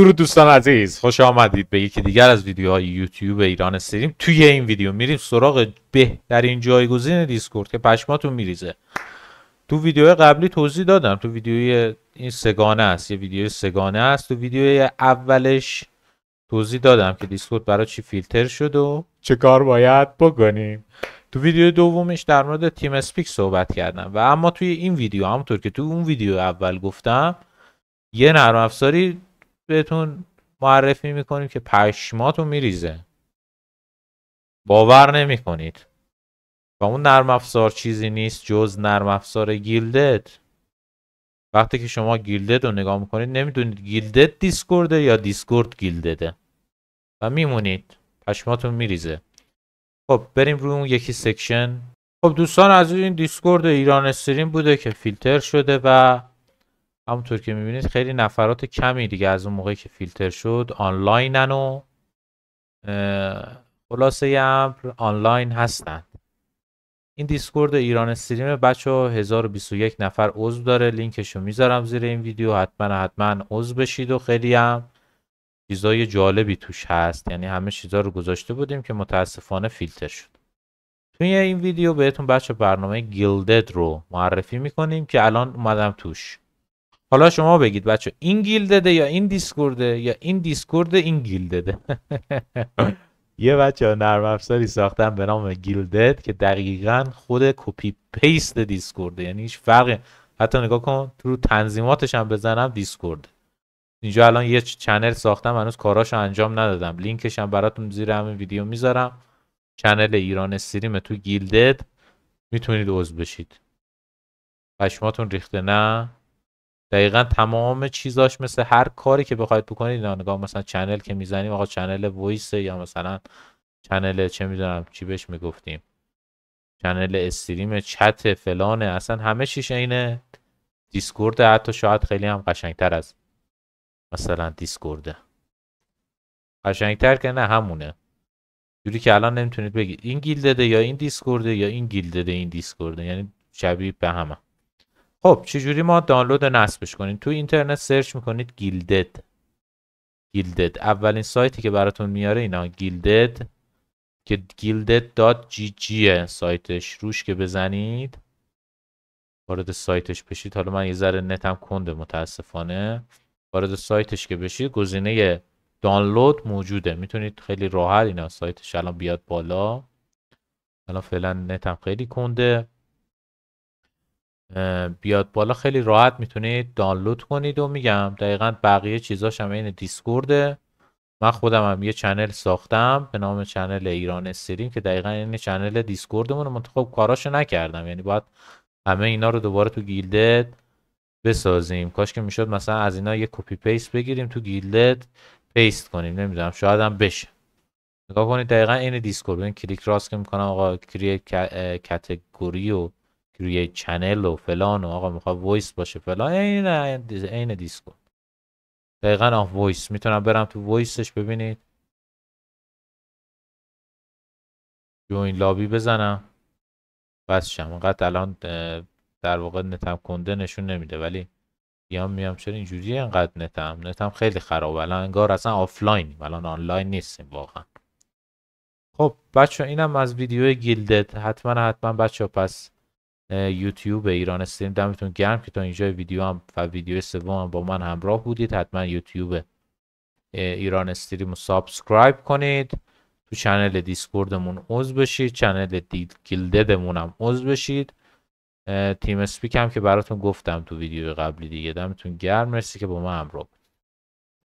درود دوستان عزیز خوش آمدید به یکی دیگر از ویدیوهای یوتیوب ایران استریم توی این ویدیو میریم سراغ بهترین جایگزین دیسکورد که پشماتون میریزه تو ویدیو قبلی توضیح دادم تو ویدیوی این سگانه است یه ویدیو سگانه است تو ویدیو اولش توضیح دادم که دیسکورد برای چی فیلتر شد و چه کار باید بکنیم تو ویدیو دومش در مورد تیم اسپیک صحبت کردم و اما توی این ویدیو همونطور که تو اون ویدیو اول گفتم یه نرم افزاری بهتون معرفی میکنیم که پشماتون میریزه باور نمیکنید و اون نرم افزار چیزی نیست جز نرم افزار گیلدت وقتی که شما گیلدت رو نگاه میکنید نمیدونید گیلدت دیسکورده یا دیسکورد گیلدده و میمونید پشماتون میریزه خب بریم روی اون یکی سکشن خب دوستان از این دیسکورد ایران استریم بوده که فیلتر شده و همونطور که میبینید خیلی نفرات کمی دیگه از اون موقعی که فیلتر شد آنلاینن و خلاصه امر آنلاین هستند این دیسکورد ایران استریم بچه 1021 نفر عضو داره لینکش رو میذارم زیر این ویدیو حتما حتما عضو بشید و خیلی هم چیزای جالبی توش هست یعنی همه چیزا رو گذاشته بودیم که متاسفانه فیلتر شد توی این ویدیو بهتون بچه برنامه گیلدد رو معرفی میکنیم که الان اومدم توش حالا شما بگید بچه این گیلدده یا این دیسکورده یا این دیسکورد این گیلدده یه بچه نرم افزاری ساختن به نام گیلدد که دقیقا خود کپی پیست دیسکورده یعنی هیچ فرقی حتی نگاه کن تو تنظیماتش هم بزنم دیسکورد اینجا الان یه چنل ساختم هنوز کاراشو انجام ندادم لینکش هم براتون زیر همین ویدیو میذارم چنل ایران استریم تو گیلدت میتونید عضو بشید پشماتون ریخته نه دقیقا تمام چیزاش مثل هر کاری که بخواید بکنید نگاه مثلا چنل که میزنیم آقا چنل وایس یا مثلا چنل چه میدونم چی بهش میگفتیم چنل استریم چت فلانه اصلا همه چیش اینه دیسکورد حتی شاید خیلی هم قشنگتر از مثلا دیسکورده قشنگتر که نه همونه جوری که الان نمیتونید بگید این ده یا این دیسکورده یا این گیلده ده این دیسکورده یعنی شبیه به همه خب چجوری ما دانلود نصبش کنیم تو اینترنت سرچ میکنید گیلدد گیلدد اولین سایتی که براتون میاره اینا گیلدد که gilded.gg سایتش روش که بزنید وارد سایتش بشید حالا من یه ذره نتم کنده متاسفانه وارد سایتش که بشید گزینه دانلود موجوده میتونید خیلی راحت اینا سایتش الان بیاد بالا الان فعلا نتم خیلی کنده بیاد بالا خیلی راحت میتونید دانلود کنید و میگم دقیقا بقیه چیزاش هم این دیسکورده من خودم هم یه چنل ساختم به نام چنل ایران استریم که دقیقا این چنل دیسکوردمون من خب کاراشو نکردم یعنی باید همه اینا رو دوباره تو گیلدت بسازیم کاش که میشد مثلا از اینا یه کپی پیست بگیریم تو گیلدت پیست کنیم نمیدونم شاید هم بشه نگاه کنید دقیقا این دیسکورد این کلیک راست که میکنم آقا کریت کتگوری و روی چنل و فلان و آقا میخواد وایس باشه فلان عین عین دیسکو دقیقا آف وایس میتونم برم تو وایسش ببینید جوین لابی بزنم بس شم انقدر الان در واقع نتم کنده نشون نمیده ولی بیام میام چرا اینجوری انقدر نتم نتم خیلی خرابه الان انگار اصلا آفلاین الان آنلاین نیستیم واقعا خب بچه اینم از ویدیو گیلدت حتما حتما بچه پس یوتیوب ایران استریم دمتون گرم که تا اینجا ویدیو هم و ویدیو سوم هم با من همراه بودید حتما یوتیوب ایران استریم رو سابسکرایب کنید تو چنل دیسکوردمون عضو بشید چنل گیلددمون هم عضو بشید تیم اسپیک هم که براتون گفتم تو ویدیو قبلی دیگه دمتون گرم مرسی که با من همراه